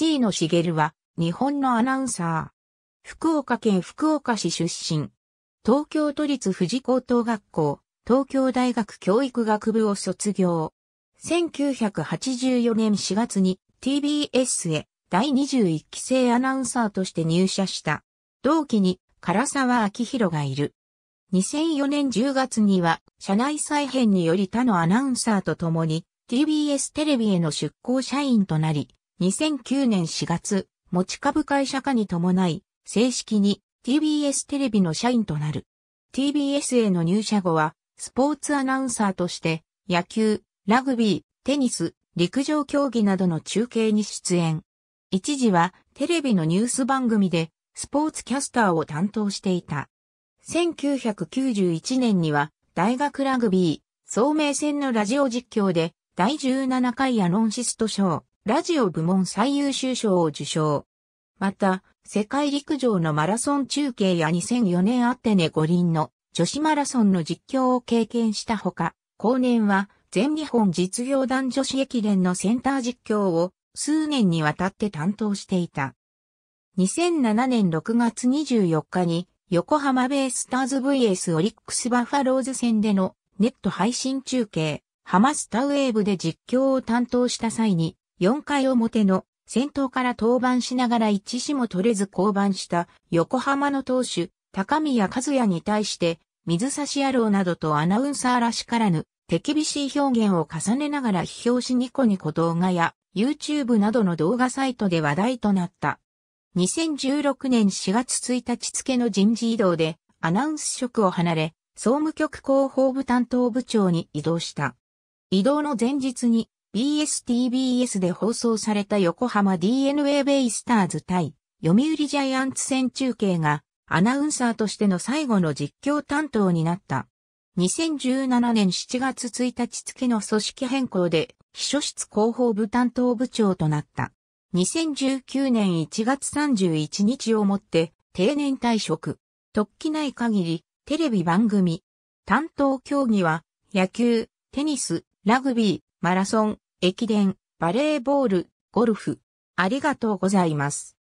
椎野茂は、日本のアナウンサー。福岡県福岡市出身。東京都立富士高等学校、東京大学教育学部を卒業。1984年4月に TBS へ第21期生アナウンサーとして入社した。同期に唐沢明宏がいる。2004年10月には社内再編により他のアナウンサーと共に TBS テレビへの出向社員となり、2009年4月、持ち株会社化に伴い、正式に TBS テレビの社員となる。TBS への入社後は、スポーツアナウンサーとして、野球、ラグビー、テニス、陸上競技などの中継に出演。一時はテレビのニュース番組でスポーツキャスターを担当していた。1991年には大学ラグビー、聡明戦のラジオ実況で第17回アロンシスト賞、ラジオ部門最優秀賞を受賞。また、世界陸上のマラソン中継や2004年アテネ五輪の女子マラソンの実況を経験したほか、後年は全日本実業団女子駅伝のセンター実況を数年にわたって担当していた。2007年6月24日に横浜ベイスターズ VS オリックスバファローズ戦でのネット配信中継、ハマスタウェーブで実況を担当した際に4回表の先頭から登板しながら一死も取れず降板した横浜の投手、高宮和也に対して水差し野郎などとアナウンサーらしからぬ手厳しい表現を重ねながら批評しニコニコ動画や YouTube などの動画サイトで話題となった。2016年4月1日付の人事異動でアナウンス職を離れ、総務局広報部担当部長に移動した。移動の前日に BSTBS で放送された横浜 DNA ベイスターズ対読売ジャイアンツ戦中継がアナウンサーとしての最後の実況担当になった。2017年7月1日付の組織変更で秘書室広報部担当部長となった。2019年1月31日をもって定年退職。突起ない限りテレビ番組。担当競技は野球、テニス、ラグビー、マラソン、駅伝、バレーボール、ゴルフ。ありがとうございます。